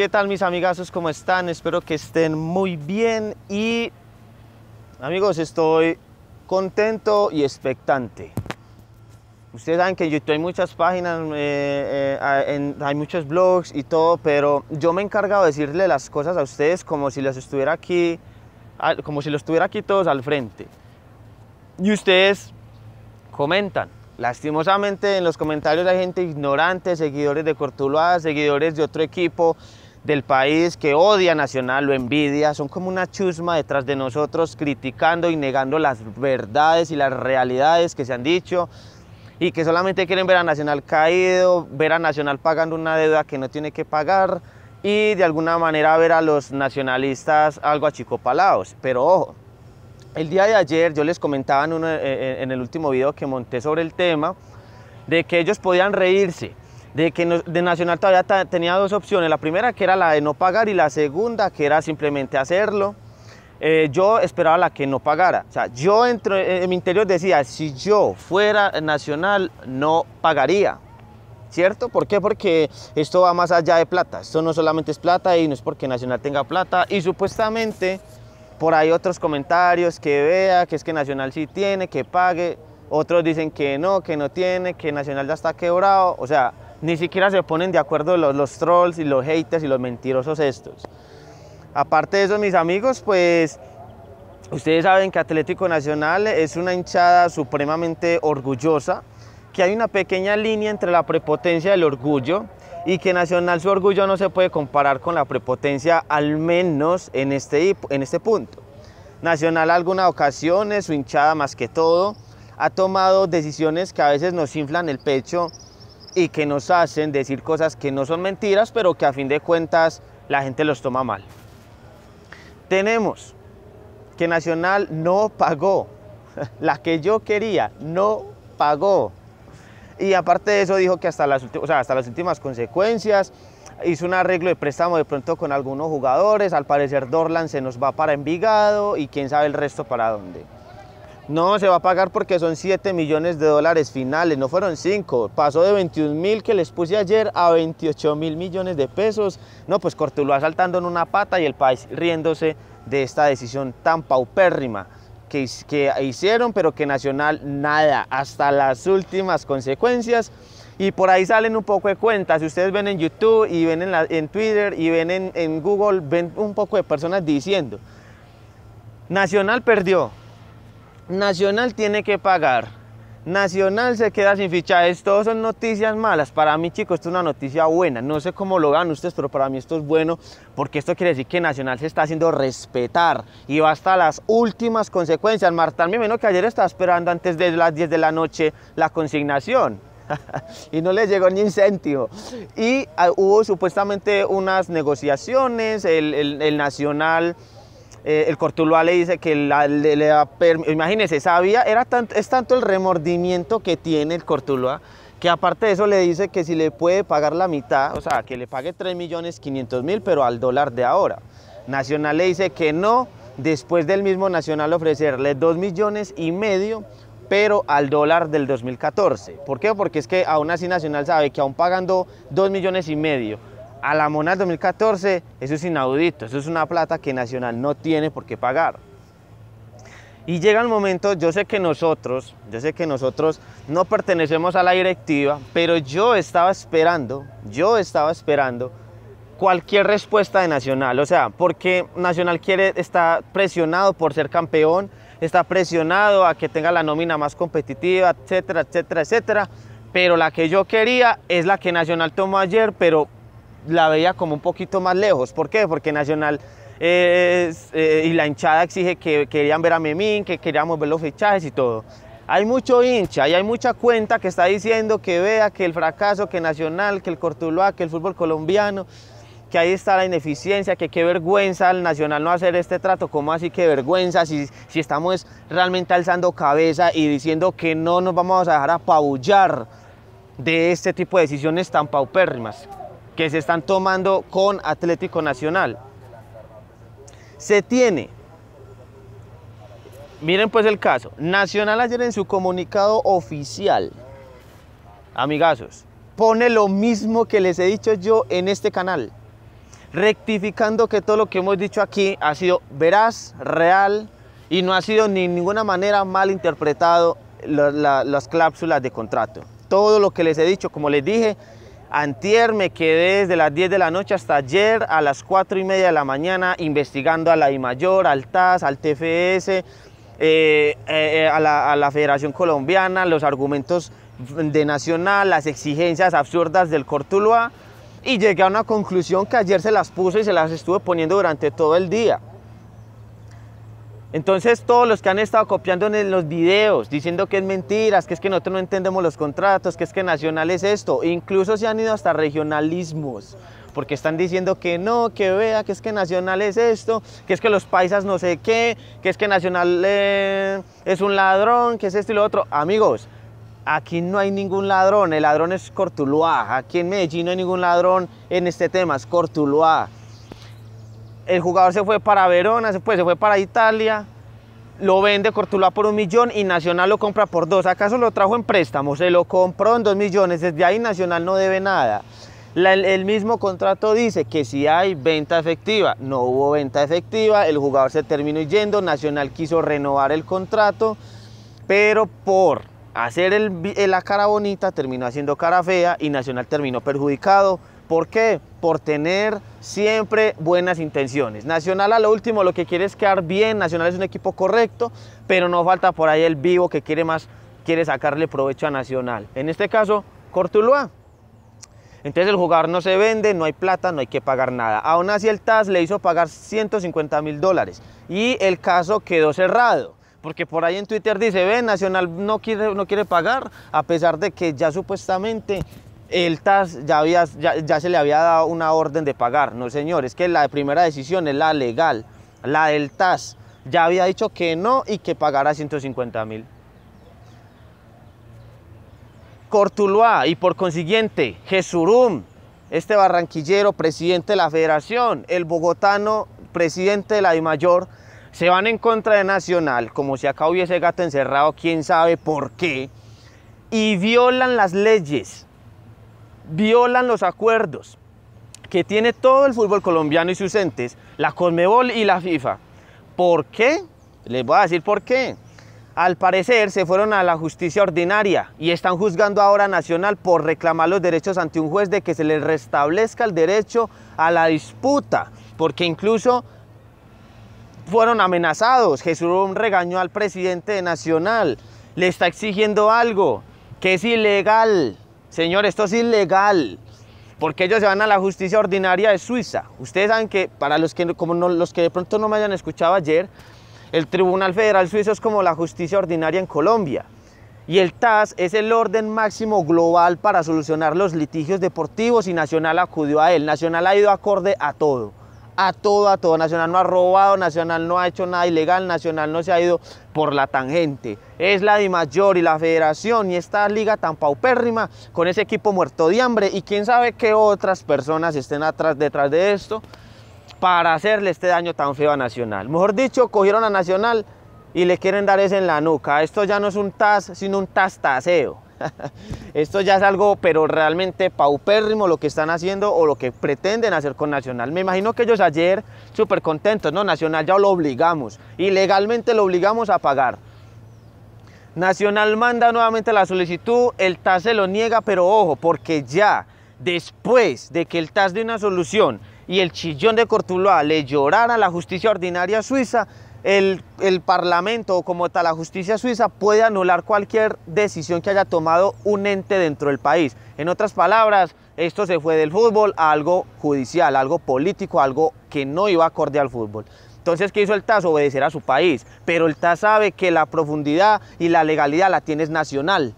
¿Qué tal mis amigazos? ¿Cómo están? Espero que estén muy bien y amigos estoy contento y expectante. Ustedes saben que en YouTube hay muchas páginas, eh, eh, hay muchos blogs y todo, pero yo me he encargado de decirle las cosas a ustedes como si los estuviera aquí, como si los estuviera aquí todos al frente. Y ustedes comentan. Lastimosamente en los comentarios hay gente ignorante, seguidores de Cortuluá, seguidores de otro equipo, del país que odia Nacional, lo envidia, son como una chusma detrás de nosotros criticando y negando las verdades y las realidades que se han dicho y que solamente quieren ver a Nacional caído, ver a Nacional pagando una deuda que no tiene que pagar y de alguna manera ver a los nacionalistas algo achicopalados. Pero ojo, el día de ayer yo les comentaba en eh, eh, el último video que monté sobre el tema de que ellos podían reírse de que de Nacional todavía tenía dos opciones, la primera que era la de no pagar y la segunda que era simplemente hacerlo. Eh, yo esperaba la que no pagara. O sea, yo entro, eh, en mi interior decía, si yo fuera Nacional no pagaría. ¿Cierto? ¿Por qué? Porque esto va más allá de plata. Esto no solamente es plata y no es porque Nacional tenga plata. Y supuestamente por ahí otros comentarios que vea, que es que Nacional sí tiene, que pague. Otros dicen que no, que no tiene, que Nacional ya está quebrado. O sea, ni siquiera se ponen de acuerdo los, trolls y los haters y los mentirosos estos. Aparte de eso, mis amigos, pues ustedes saben que Atlético Nacional es una hinchada supremamente orgullosa, que hay una pequeña línea entre la prepotencia y el orgullo, y que Nacional su orgullo no se puede comparar con la prepotencia, al menos en este, en este punto. Nacional algunas ocasiones, su hinchada más que todo, ha tomado decisiones que a veces nos inflan el pecho y que nos hacen decir cosas que no son mentiras, pero que a fin de cuentas la gente los toma mal. Tenemos que Nacional no pagó, la que yo quería, no pagó. Y aparte de eso dijo que hasta las, hasta las últimas consecuencias hizo un arreglo de préstamo de pronto con algunos jugadores, al parecer Dorlan se nos va para Envigado y quién sabe el resto para dónde. No, se va a pagar porque son 7 millones de dólares finales, no fueron 5. Pasó de 21 mil que les puse ayer a 28 mil millones de pesos. No, pues Cortuluá saltando en una pata y el país riéndose de esta decisión tan paupérrima que, hicieron, pero que Nacional nada, hasta las últimas consecuencias y por ahí salen un poco de cuentas. Si ustedes ven en YouTube y ven en, Twitter y ven en, en, Google, ven un poco de personas diciendo, Nacional perdió, Nacional tiene que pagar. Nacional se queda sin fichajes. esto son noticias malas. Para mí, chicos, esto es una noticia buena. No sé cómo lo vean ustedes, pero para mí esto es bueno porque esto quiere decir que Nacional se está haciendo respetar y va hasta las últimas consecuencias. Marta, me menos que ayer estaba esperando antes de las 10 de la noche la consignación. y no le llegó ni un Y ah, hubo supuestamente unas negociaciones, el, el, el Nacional eh, el Cortulua le dice que le, da imagínense, sabía era es tanto el remordimiento que tiene el Cortulua que aparte de eso le dice que si le puede pagar la mitad, o sea, que le pague 3.500.000, pero al dólar de ahora. Nacional le dice que no, después del mismo Nacional ofrecerle 2 millones y medio, pero al dólar del 2014. ¿Por qué? Porque es que aún así Nacional sabe que aún pagando 2 millones y medio a la Monal 2014, eso es inaudito, eso es una plata que Nacional no tiene por qué pagar. Y llega el momento, yo sé que nosotros, yo sé que nosotros no pertenecemos a la directiva, pero yo estaba esperando, yo estaba esperando cualquier respuesta de Nacional, o sea, porque Nacional quiere está presionado por ser campeón, está presionado a que tenga la nómina más competitiva, etcétera, etcétera, etcétera, pero la que yo quería es la que Nacional tomó ayer, pero la veía como un poquito más lejos. ¿Por qué? Porque Nacional eh, y la hinchada exige que querían ver a Memín, que queríamos ver los fichajes y todo. Hay mucho hincha y hay mucha cuenta que está diciendo que vea que el fracaso, que Nacional, que el Cortuloa que el fútbol colombiano, que ahí está la ineficiencia, que qué vergüenza al Nacional no hacer este trato, ¿cómo así que vergüenza? Si, si estamos realmente alzando cabeza y diciendo que no nos vamos a dejar apabullar de este tipo de decisiones tan paupérrimas que se están tomando con Atlético Nacional. Se tiene, miren pues el caso, Nacional ayer en su comunicado oficial, amigazos, pone lo mismo que les he dicho yo en este canal, rectificando que todo lo que hemos dicho aquí ha sido veraz, real y no ha sido ni ninguna manera mal interpretado las cláusulas de contrato. Todo lo que les he dicho, como les dije, Antier me quedé desde las 10 de la noche hasta ayer a las 4 y media de la mañana investigando a la IMAYOR, al TAS, al TFS, eh, eh, eh, a, la, a, la, Federación Colombiana, los argumentos de Nacional, las exigencias absurdas del Cortuloa y llegué a una conclusión que ayer se las puse y se las estuve poniendo durante todo el día. Entonces todos los que han estado copiando en los videos, diciendo que es mentiras, que es que nosotros no entendemos los contratos, que es que nacional es esto, e incluso se han ido hasta regionalismos, porque están diciendo que no, que vea, que es que nacional es esto, que es que los paisas no sé qué, que es que nacional eh, es un ladrón, que es esto y lo otro. Amigos, aquí no hay ningún ladrón, el ladrón es Cortuluá, aquí en Medellín no hay ningún ladrón en este tema, es Cortuluá el jugador se fue para Verona, se fue, se fue para Italia, lo vende cortula por un millón y Nacional lo compra por dos. ¿Acaso lo trajo en préstamo? Se lo compró en dos millones. Desde ahí Nacional no debe nada. el, mismo contrato dice que si hay venta efectiva, no hubo venta efectiva, el jugador se terminó yendo, Nacional quiso renovar el contrato, pero por hacer el, la cara bonita terminó haciendo cara fea y Nacional terminó perjudicado ¿Por qué? Por tener siempre buenas intenciones. Nacional a lo último lo que quiere es quedar bien, Nacional es un equipo correcto, pero no falta por ahí el vivo que quiere más, quiere sacarle provecho a Nacional. En este caso, Cortuluá. Entonces el jugador no se vende, no hay plata, no hay que pagar nada. Aún así el TAS le hizo pagar 150 mil dólares y el caso quedó cerrado. Porque por ahí en Twitter dice, ve, Nacional no quiere, no quiere pagar, a pesar de que ya supuestamente el TAS ya, se le había dado una orden de pagar. No, señor, es que la primera decisión es la legal, la del TAS. Ya había dicho que no y que pagara 150 mil. Cortuluá y por consiguiente Jesurum, este barranquillero presidente de la federación, el bogotano presidente de la DIMAYOR, se van en contra de Nacional, como si acá hubiese gato encerrado, quién sabe por qué, y violan las leyes violan los acuerdos que tiene todo el fútbol colombiano y sus entes, la Conmebol y la FIFA. ¿Por qué? Les voy a decir por qué. Al parecer se fueron a la justicia ordinaria y están juzgando ahora a Nacional por reclamar los derechos ante un juez de que se les restablezca el derecho a la disputa, porque incluso fueron amenazados. Jesús regañó al presidente de Nacional, le está exigiendo algo que es ilegal, Señor, esto es ilegal. Porque ellos se van a la justicia ordinaria de Suiza. Ustedes saben que, para los que, como los que de pronto no me hayan escuchado ayer, el Tribunal Federal Suizo es como la justicia ordinaria en Colombia. Y el TAS es el orden máximo global para solucionar los litigios deportivos y Nacional acudió a él. Nacional ha ido acorde a todo a todo, a todo. Nacional no ha robado, Nacional no ha hecho nada ilegal, Nacional no se ha ido por la tangente. Es la mayor y la Federación y esta liga tan paupérrima con ese equipo muerto de hambre y quién sabe qué otras personas estén atrás, detrás de esto para hacerle este daño tan feo a Nacional. Mejor dicho, cogieron a Nacional y le quieren dar ese en la nuca. Esto ya no es un tas, sino un tastaceo. Esto ya es algo, pero realmente paupérrimo lo que están haciendo o lo que pretenden hacer con Nacional. Me imagino que ellos ayer súper contentos, ¿no? Nacional ya lo obligamos y legalmente lo obligamos a pagar. Nacional manda nuevamente la solicitud, el TAS se lo niega, pero ojo, porque ya después de que el TAS dé una solución y el chillón de Cortuloa le llorara a la justicia ordinaria suiza, el, Parlamento o como tal la justicia suiza puede anular cualquier decisión que haya tomado un ente dentro del país. En otras palabras, esto se fue del fútbol a algo judicial, algo político, algo que no iba acorde al fútbol. Entonces, ¿qué hizo el TAS? Obedecer a su país. Pero el TAS sabe que la profundidad y la legalidad la tienes nacional.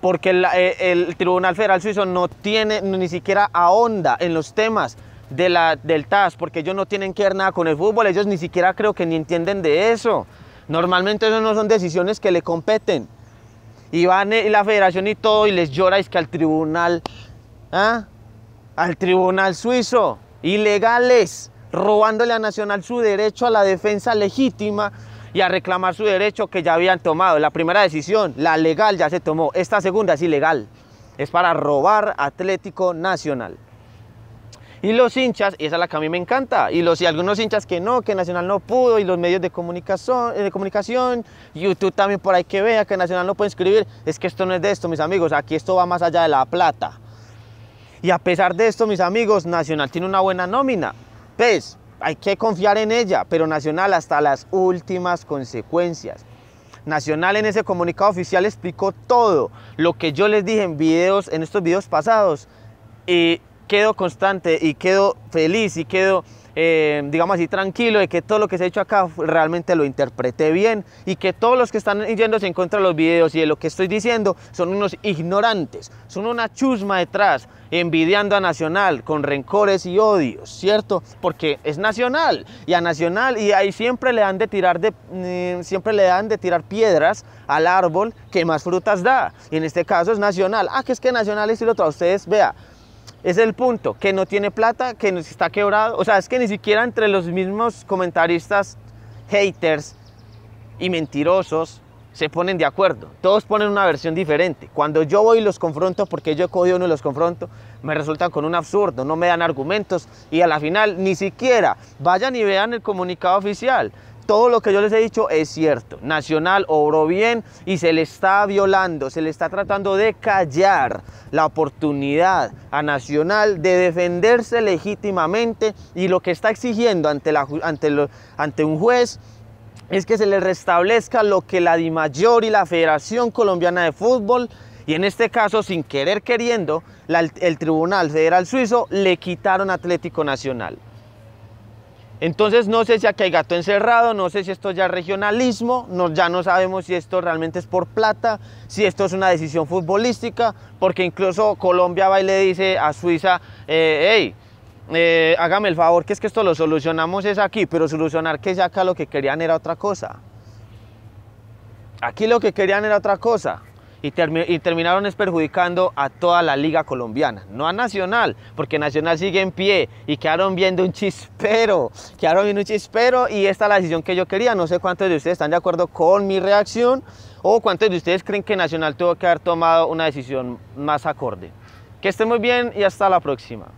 Porque el, eh, el Tribunal Federal Suizo no tiene, ni siquiera onda en los temas de la, del TAS, porque ellos no tienen que ver nada con el fútbol, ellos ni siquiera creo que ni entienden de eso. Normalmente eso no son decisiones que le competen. Y van eh, la federación y todo y les llora que al tribunal, ¿ah? al tribunal suizo, ilegales, robándole a Nacional su derecho a la defensa legítima y a reclamar su derecho que ya habían tomado. La primera decisión, la legal, ya se tomó. Esta segunda es ilegal. Es para robar Atlético Nacional. Y los hinchas, esa es la que a mí me encanta, y, los, y algunos hinchas que no, que Nacional no pudo, y los medios de comunicación, eh, de comunicación, YouTube también por ahí que vea que Nacional no puede escribir es que esto no es de esto, mis amigos, aquí esto va más allá de la plata. Y a pesar de esto, mis amigos, Nacional tiene una buena nómina. Pues, hay que confiar en ella, pero Nacional hasta las últimas consecuencias. Nacional en ese comunicado oficial explicó todo lo que yo les dije en videos, en estos videos pasados. y quedo constante y quedo feliz y quedo, eh, digamos así, tranquilo de que todo lo que se ha hecho acá realmente lo interpreté bien y que todos los que están yéndose en contra de los videos y de lo que estoy diciendo son unos ignorantes, son una chusma detrás, envidiando a Nacional con rencores y odios, ¿cierto? Porque es Nacional y a Nacional y ahí siempre le dan de tirar, de, mm, siempre le dan de tirar piedras al árbol que más frutas da. Y en este caso es Nacional. Ah, que es que Nacional es y otro otro. Ustedes, vea, es el punto, que no tiene plata, que nos está quebrado. O sea, es que ni siquiera entre los mismos comentaristas, haters y mentirosos se ponen de acuerdo. Todos ponen una versión diferente. Cuando yo voy y los confronto, porque yo he uno y los confronto, me resultan con un absurdo, no me dan argumentos y a la final ni siquiera vayan y vean el comunicado oficial todo lo que yo les he dicho es cierto. Nacional obró bien y se le está violando, se le está tratando de callar la oportunidad a Nacional de defenderse legítimamente y lo que está exigiendo ante, la, ante, ante un juez es que se le restablezca lo que la DIMAYOR y la Federación Colombiana de Fútbol y en este caso, sin querer queriendo, el Tribunal Federal Suizo le quitaron Atlético Nacional. Entonces no sé si aquí hay gato encerrado, no sé si esto ya es regionalismo, ya no sabemos si esto realmente es por plata, si esto es una decisión futbolística, porque incluso Colombia va y le dice a Suiza, hey, eh, eh, hágame el favor, que es que esto lo solucionamos es aquí, pero solucionar que es acá lo que querían era otra cosa. Aquí lo que querían era otra cosa y, terminaron es perjudicando a toda la liga colombiana, no a Nacional, porque Nacional sigue en pie y quedaron viendo un chispero, quedaron viendo un chispero y esta es la decisión que yo quería, no sé cuántos de ustedes están de acuerdo con mi reacción o cuántos de ustedes creen que Nacional tuvo que haber tomado una decisión más acorde. Que estén muy bien y hasta la próxima.